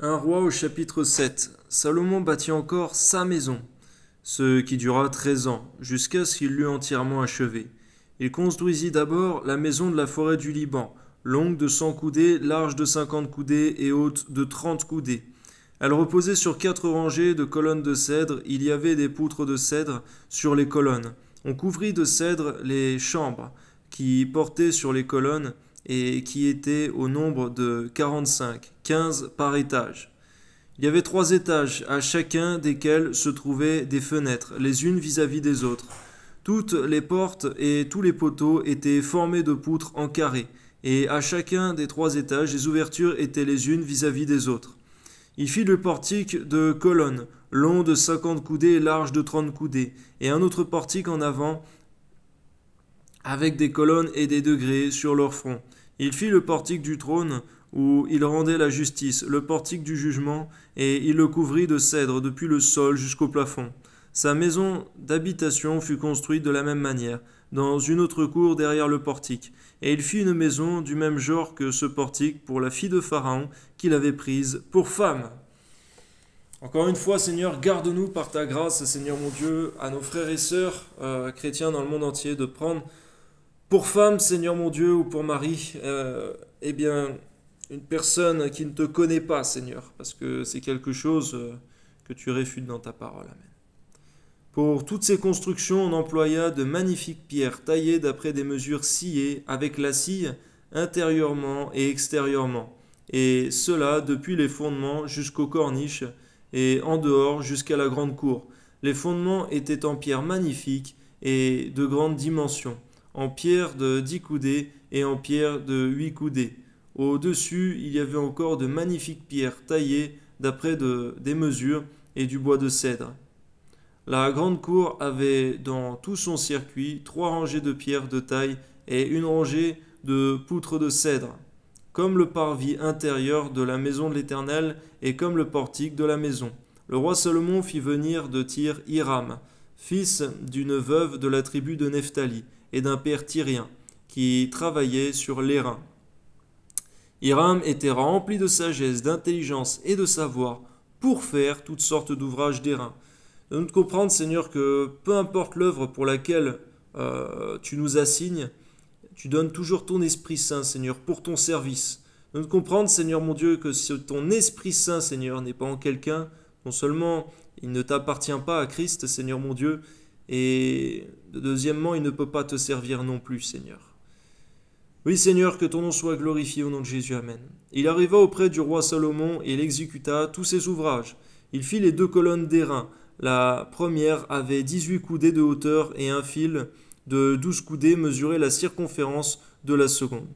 Un roi au chapitre 7. Salomon bâtit encore sa maison, ce qui dura treize ans, jusqu'à ce qu'il l'eût entièrement achevée. Il construisit d'abord la maison de la forêt du Liban, longue de cent coudées, large de cinquante coudées et haute de trente coudées. Elle reposait sur quatre rangées de colonnes de cèdre, il y avait des poutres de cèdre sur les colonnes. On couvrit de cèdre les chambres qui portaient sur les colonnes, et qui était au nombre de 45, 15 par étage. Il y avait trois étages, à chacun desquels se trouvaient des fenêtres, les unes vis-à-vis des autres. Toutes les portes et tous les poteaux étaient formés de poutres en carré, et à chacun des trois étages, les ouvertures étaient les unes vis-à-vis -vis des autres. Il fit le portique de colonnes, long de 50 coudées et large de 30 coudées, et un autre portique en avant, avec des colonnes et des degrés sur leur front. Il fit le portique du trône où il rendait la justice, le portique du jugement, et il le couvrit de cèdre depuis le sol jusqu'au plafond. Sa maison d'habitation fut construite de la même manière, dans une autre cour derrière le portique, et il fit une maison du même genre que ce portique pour la fille de Pharaon qu'il avait prise pour femme. Encore une fois, Seigneur, garde-nous par ta grâce, Seigneur mon Dieu, à nos frères et sœurs euh, chrétiens dans le monde entier de prendre pour femme, Seigneur mon Dieu, ou pour mari, euh, eh bien, une personne qui ne te connaît pas, Seigneur, parce que c'est quelque chose euh, que tu réfutes dans ta parole. Amen. Pour toutes ces constructions, on employa de magnifiques pierres taillées d'après des mesures sciées avec la scie intérieurement et extérieurement, et cela depuis les fondements jusqu'aux corniches et en dehors jusqu'à la grande cour. Les fondements étaient en pierre magnifique et de grandes dimensions en pierre de dix coudées et en pierre de huit coudées. Au-dessus, il y avait encore de magnifiques pierres taillées d'après de, des mesures et du bois de cèdre. La grande cour avait dans tout son circuit trois rangées de pierres de taille et une rangée de poutres de cèdre, comme le parvis intérieur de la maison de l'Éternel et comme le portique de la maison. Le roi Salomon fit venir de Tyr Hiram, fils d'une veuve de la tribu de Nephtali, et d'un père tyrien qui travaillait sur l'airain. Iram était rempli de sagesse, d'intelligence et de savoir pour faire toutes sortes d'ouvrages d'airain. De nous comprendre, Seigneur, que peu importe l'œuvre pour laquelle euh, tu nous assignes, tu donnes toujours ton Esprit Saint, Seigneur, pour ton service. De nous comprendre, Seigneur mon Dieu, que si ton Esprit Saint, Seigneur, n'est pas en quelqu'un, non seulement il ne t'appartient pas à Christ, Seigneur mon Dieu, et deuxièmement, il ne peut pas te servir non plus, Seigneur. Oui, Seigneur, que ton nom soit glorifié au nom de Jésus. Amen. Il arriva auprès du roi Salomon et il exécuta tous ses ouvrages. Il fit les deux colonnes d'airain. La première avait 18 coudées de hauteur et un fil de 12 coudées mesurait la circonférence de la seconde.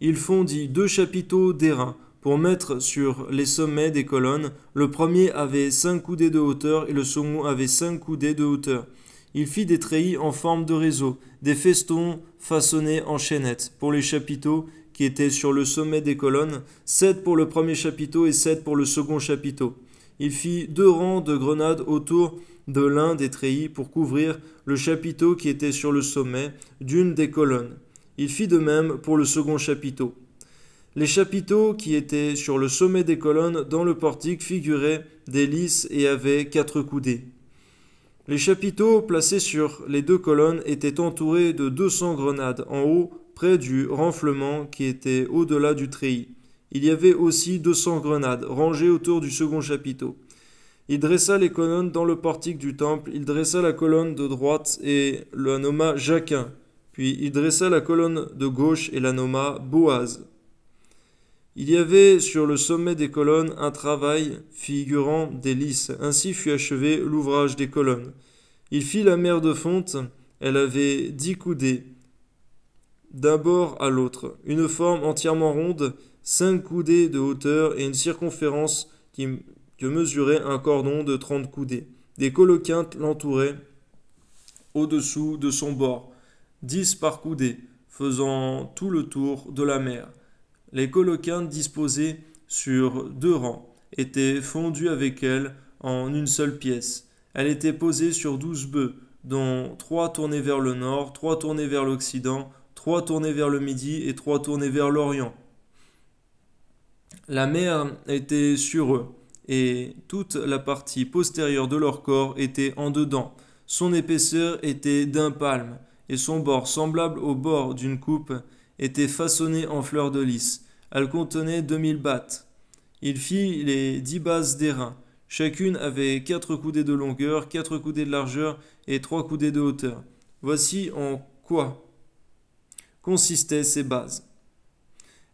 Il fondit deux chapiteaux d'airain pour mettre sur les sommets des colonnes. Le premier avait cinq coudées de hauteur et le second avait cinq coudées de hauteur. Il fit des treillis en forme de réseau, des festons façonnés en chaînettes pour les chapiteaux qui étaient sur le sommet des colonnes, sept pour le premier chapiteau et sept pour le second chapiteau. Il fit deux rangs de grenades autour de l'un des treillis pour couvrir le chapiteau qui était sur le sommet d'une des colonnes. Il fit de même pour le second chapiteau. Les chapiteaux qui étaient sur le sommet des colonnes dans le portique figuraient des lys et avaient quatre coudées. Les chapiteaux placés sur les deux colonnes étaient entourés de 200 grenades en haut, près du renflement qui était au-delà du treillis. Il y avait aussi 200 grenades rangées autour du second chapiteau. Il dressa les colonnes dans le portique du temple, il dressa la colonne de droite et la nomma Jacquin, puis il dressa la colonne de gauche et la nomma Boaz. Il y avait sur le sommet des colonnes un travail figurant des lys. Ainsi fut achevé l'ouvrage des colonnes. Il fit la mer de fonte, elle avait dix coudées, d'un bord à l'autre, une forme entièrement ronde, cinq coudées de hauteur et une circonférence qui, que mesurait un cordon de trente coudées. Des coloquintes l'entouraient au-dessous de son bord, dix par coudée, faisant tout le tour de la mer. Les coloquins disposées sur deux rangs étaient fondues avec elle en une seule pièce. Elle était posée sur douze bœufs, dont trois tournés vers le nord, trois tournés vers l'occident, trois tournés vers le midi et trois tournés vers l'orient. La mer était sur eux, et toute la partie postérieure de leur corps était en dedans. Son épaisseur était d'un palme, et son bord semblable au bord d'une coupe, étaient façonnées en fleurs de lys. Elle contenait deux mille battes. Il fit les dix bases d'airain. Chacune avait quatre coudées de longueur, quatre coudées de largeur et trois coudées de hauteur. Voici en quoi consistaient ces bases.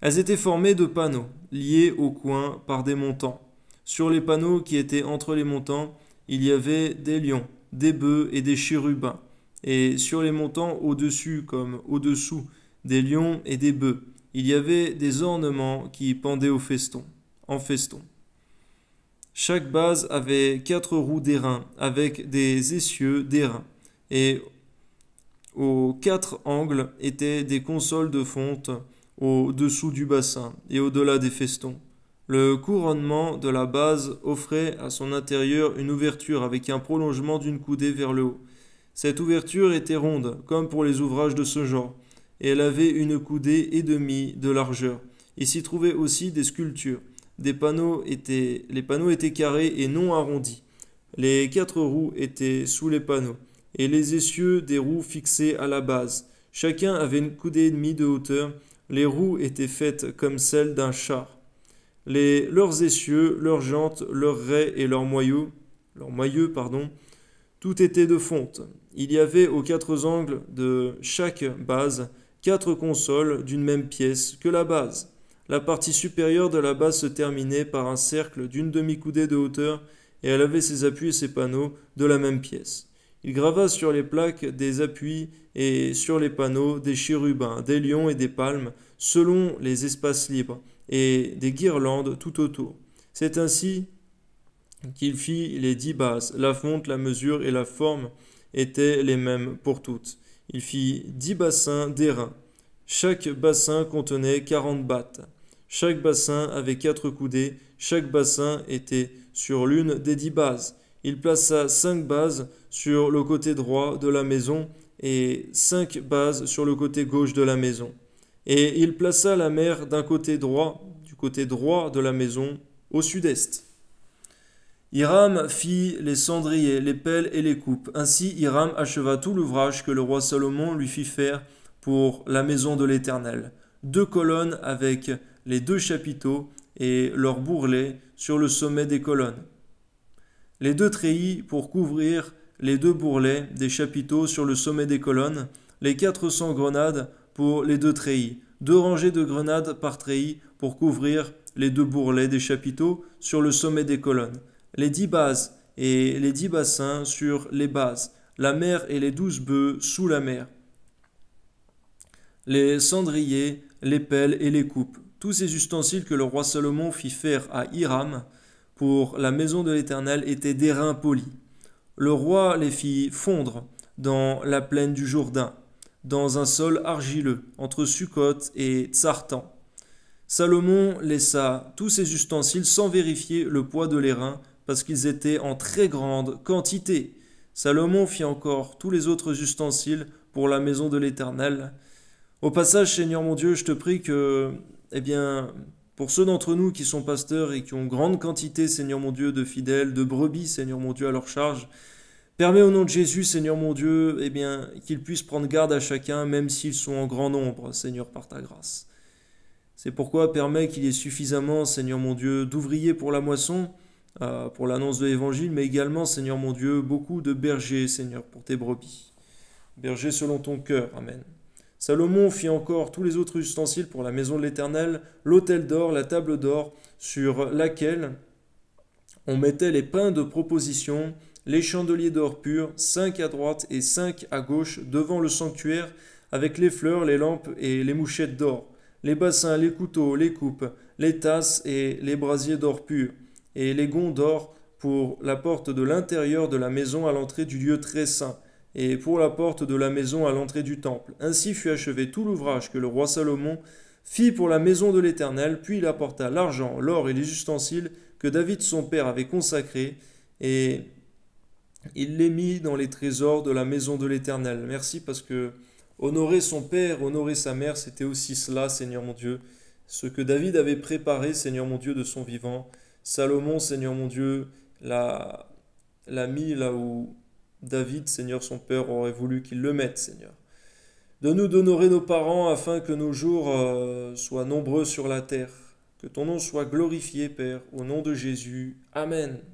Elles étaient formées de panneaux, liés au coin par des montants. Sur les panneaux qui étaient entre les montants, il y avait des lions, des bœufs et des chérubins. Et sur les montants au-dessus comme au-dessous des lions et des bœufs. Il y avait des ornements qui pendaient au feston, en feston. Chaque base avait quatre roues d'airain avec des essieux d'airain et aux quatre angles étaient des consoles de fonte au-dessous du bassin et au-delà des festons. Le couronnement de la base offrait à son intérieur une ouverture avec un prolongement d'une coudée vers le haut. Cette ouverture était ronde, comme pour les ouvrages de ce genre, et elle avait une coudée et demie de largeur. Il s'y trouvait aussi des sculptures. les panneaux étaient carrés et non arrondis. Les quatre roues étaient sous les panneaux, et les essieux des roues fixés à la base. Chacun avait une coudée et demie de hauteur. Les roues étaient faites comme celles d'un char. leurs essieux, leurs jantes, leurs raies et leurs moyeux, leurs moyeux pardon, tout était de fonte. Il y avait aux quatre angles de chaque base quatre consoles d'une même pièce que la base. La partie supérieure de la base se terminait par un cercle d'une demi-coudée de hauteur et elle avait ses appuis et ses panneaux de la même pièce. Il grava sur les plaques des appuis et sur les panneaux des chérubins, des lions et des palmes, selon les espaces libres, et des guirlandes tout autour. C'est ainsi qu'il fit les dix bases. La fonte, la mesure et la forme étaient les mêmes pour toutes. Il fit dix bassins d'airain. Chaque bassin contenait quarante battes. Chaque bassin avait quatre coudées. Chaque bassin était sur l'une des dix bases. Il plaça cinq bases sur le côté droit de la maison et cinq bases sur le côté gauche de la maison. Et il plaça la mer d'un côté droit, du côté droit de la maison, au sud-est. Iram fit les cendriers, les pelles et les coupes. Ainsi Hiram acheva tout l'ouvrage que le roi Salomon lui fit faire pour la maison de l'Éternel. Deux colonnes avec les deux chapiteaux et leurs bourrelets sur le sommet des colonnes. Les deux treillis pour couvrir les deux bourrelets des chapiteaux sur le sommet des colonnes, les 400 grenades pour les deux treillis, deux rangées de grenades par treillis pour couvrir les deux bourrelets des chapiteaux sur le sommet des colonnes les dix bases et les dix bassins sur les bases, la mer et les douze bœufs sous la mer, les cendriers, les pelles et les coupes, tous ces ustensiles que le roi Salomon fit faire à Hiram pour la maison de l'Éternel étaient d'airain poli. Le roi les fit fondre dans la plaine du Jourdain, dans un sol argileux, entre Succoth et Tsartan. Salomon laissa tous ces ustensiles sans vérifier le poids de l'airain parce qu'ils étaient en très grande quantité. Salomon fit encore tous les autres ustensiles pour la maison de l'Éternel. Au passage, Seigneur mon Dieu, je te prie que, eh bien, pour ceux d'entre nous qui sont pasteurs et qui ont grande quantité, Seigneur mon Dieu, de fidèles, de brebis, Seigneur mon Dieu, à leur charge, permets au nom de Jésus, Seigneur mon Dieu, eh bien, qu'ils puissent prendre garde à chacun, même s'ils sont en grand nombre, Seigneur, par ta grâce. C'est pourquoi permets qu'il y ait suffisamment, Seigneur mon Dieu, d'ouvriers pour la moisson, euh, pour l'annonce de l'Évangile, mais également, Seigneur mon Dieu, beaucoup de bergers, Seigneur, pour tes brebis. Bergers selon ton cœur, Amen. Salomon fit encore tous les autres ustensiles pour la maison de l'Éternel, l'autel d'or, la table d'or, sur laquelle on mettait les pains de proposition, les chandeliers d'or pur, cinq à droite et cinq à gauche, devant le sanctuaire, avec les fleurs, les lampes et les mouchettes d'or, les bassins, les couteaux, les coupes, les tasses et les brasiers d'or pur et les gonds d'or pour la porte de l'intérieur de la maison à l'entrée du lieu très saint, et pour la porte de la maison à l'entrée du temple. Ainsi fut achevé tout l'ouvrage que le roi Salomon fit pour la maison de l'Éternel, puis il apporta l'argent, l'or et les ustensiles que David son père avait consacrés, et il les mit dans les trésors de la maison de l'Éternel. Merci parce que honorer son père, honorer sa mère, c'était aussi cela, Seigneur mon Dieu, ce que David avait préparé, Seigneur mon Dieu, de son vivant. Salomon, Seigneur mon Dieu, l'a, l'a là où David, Seigneur son Père, aurait voulu qu'il le mette, Seigneur. De nous d'honorer nos parents afin que nos jours euh, soient nombreux sur la terre. Que ton nom soit glorifié, Père, au nom de Jésus. Amen.